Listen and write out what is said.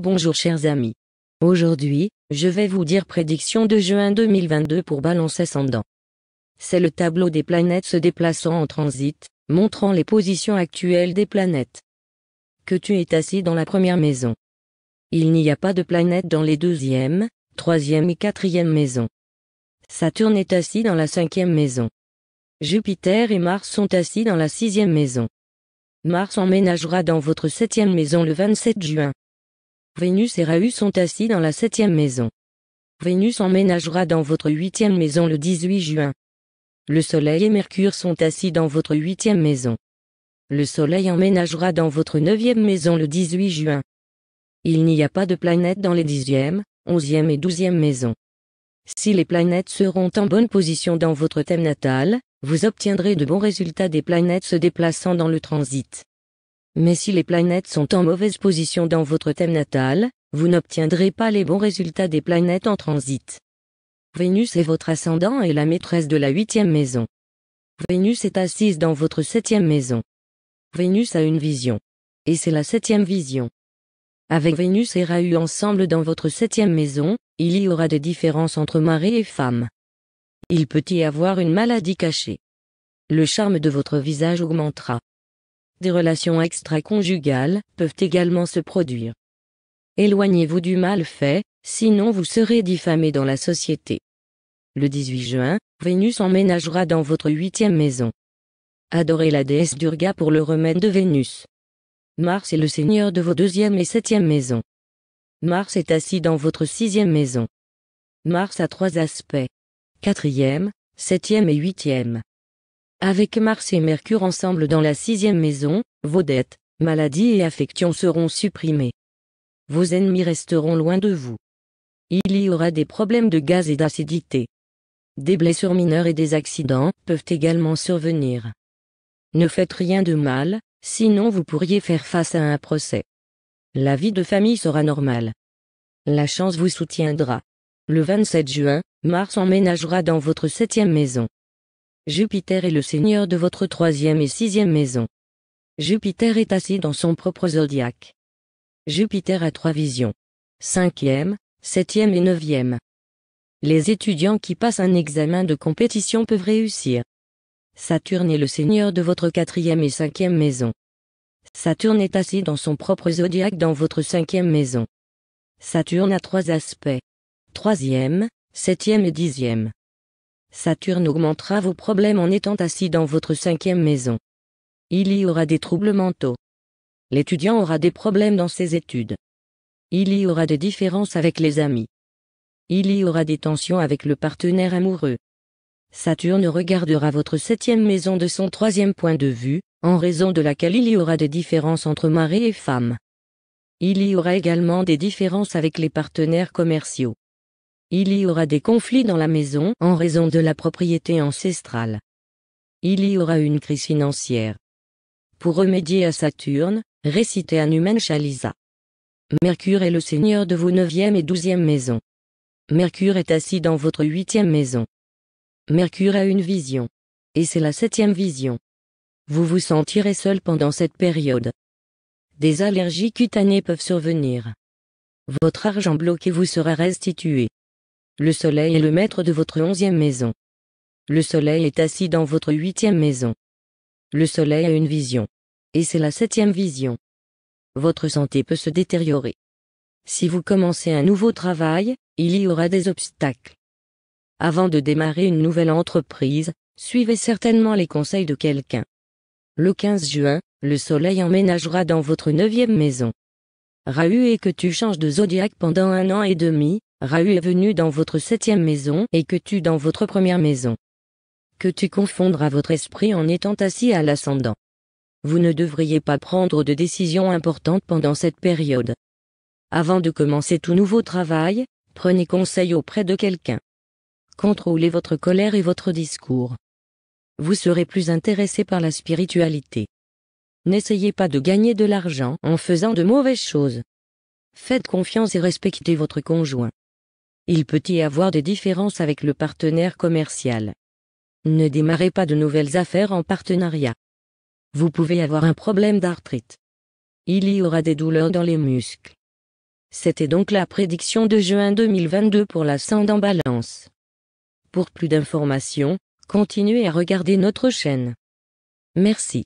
Bonjour chers amis. Aujourd'hui, je vais vous dire prédiction de juin 2022 pour Balance ascendant. C'est le tableau des planètes se déplaçant en transit, montrant les positions actuelles des planètes. Que tu es assis dans la première maison. Il n'y a pas de planète dans les deuxième, troisième et quatrième maisons. Saturne est assis dans la cinquième maison. Jupiter et Mars sont assis dans la sixième maison. Mars emménagera dans votre septième maison le 27 juin. Vénus et Rahu sont assis dans la septième maison. Vénus emménagera dans votre huitième maison le 18 juin. Le Soleil et Mercure sont assis dans votre huitième maison. Le Soleil emménagera dans votre neuvième maison le 18 juin. Il n'y a pas de planète dans les dixième, onzième et douzième maisons. Si les planètes seront en bonne position dans votre thème natal, vous obtiendrez de bons résultats des planètes se déplaçant dans le transit. Mais si les planètes sont en mauvaise position dans votre thème natal, vous n'obtiendrez pas les bons résultats des planètes en transit. Vénus est votre ascendant et la maîtresse de la huitième maison. Vénus est assise dans votre septième maison. Vénus a une vision. Et c'est la septième vision. Avec Vénus et Rahu ensemble dans votre septième maison, il y aura des différences entre mari et femme. Il peut y avoir une maladie cachée. Le charme de votre visage augmentera des relations extra-conjugales, peuvent également se produire. Éloignez-vous du mal fait, sinon vous serez diffamé dans la société. Le 18 juin, Vénus emménagera dans votre huitième maison. Adorez la déesse Durga pour le remède de Vénus. Mars est le seigneur de vos deuxième et septième maisons. Mars est assis dans votre sixième maison. Mars a trois aspects. Quatrième, septième et huitième. Avec Mars et Mercure ensemble dans la sixième maison, vos dettes, maladies et affections seront supprimées. Vos ennemis resteront loin de vous. Il y aura des problèmes de gaz et d'acidité. Des blessures mineures et des accidents peuvent également survenir. Ne faites rien de mal, sinon vous pourriez faire face à un procès. La vie de famille sera normale. La chance vous soutiendra. Le 27 juin, Mars emménagera dans votre septième maison. Jupiter est le seigneur de votre troisième et sixième maison. Jupiter est assis dans son propre zodiaque. Jupiter a trois visions. Cinquième, septième et neuvième. Les étudiants qui passent un examen de compétition peuvent réussir. Saturne est le seigneur de votre quatrième et cinquième maison. Saturne est assis dans son propre zodiaque dans votre cinquième maison. Saturne a trois aspects. Troisième, septième et dixième. Saturne augmentera vos problèmes en étant assis dans votre cinquième maison. Il y aura des troubles mentaux. L'étudiant aura des problèmes dans ses études. Il y aura des différences avec les amis. Il y aura des tensions avec le partenaire amoureux. Saturne regardera votre septième maison de son troisième point de vue, en raison de laquelle il y aura des différences entre mari et femme. Il y aura également des différences avec les partenaires commerciaux. Il y aura des conflits dans la maison en raison de la propriété ancestrale. Il y aura une crise financière. Pour remédier à Saturne, récitez Anumen Chalisa. Mercure est le seigneur de vos 9e et 12e maisons. Mercure est assis dans votre huitième maison. Mercure a une vision. Et c'est la septième vision. Vous vous sentirez seul pendant cette période. Des allergies cutanées peuvent survenir. Votre argent bloqué vous sera restitué. Le soleil est le maître de votre onzième maison. Le soleil est assis dans votre huitième maison. Le soleil a une vision. Et c'est la septième vision. Votre santé peut se détériorer. Si vous commencez un nouveau travail, il y aura des obstacles. Avant de démarrer une nouvelle entreprise, suivez certainement les conseils de quelqu'un. Le 15 juin, le soleil emménagera dans votre neuvième maison. Rahu et que tu changes de zodiaque pendant un an et demi, Rahu est venu dans votre septième maison et que tu dans votre première maison. Que tu confondras votre esprit en étant assis à l'ascendant. Vous ne devriez pas prendre de décisions importantes pendant cette période. Avant de commencer tout nouveau travail, prenez conseil auprès de quelqu'un. Contrôlez votre colère et votre discours. Vous serez plus intéressé par la spiritualité. N'essayez pas de gagner de l'argent en faisant de mauvaises choses. Faites confiance et respectez votre conjoint il peut y avoir des différences avec le partenaire commercial. Ne démarrez pas de nouvelles affaires en partenariat. Vous pouvez avoir un problème d'arthrite. Il y aura des douleurs dans les muscles. C'était donc la prédiction de juin 2022 pour la en balance. Pour plus d'informations, continuez à regarder notre chaîne. Merci.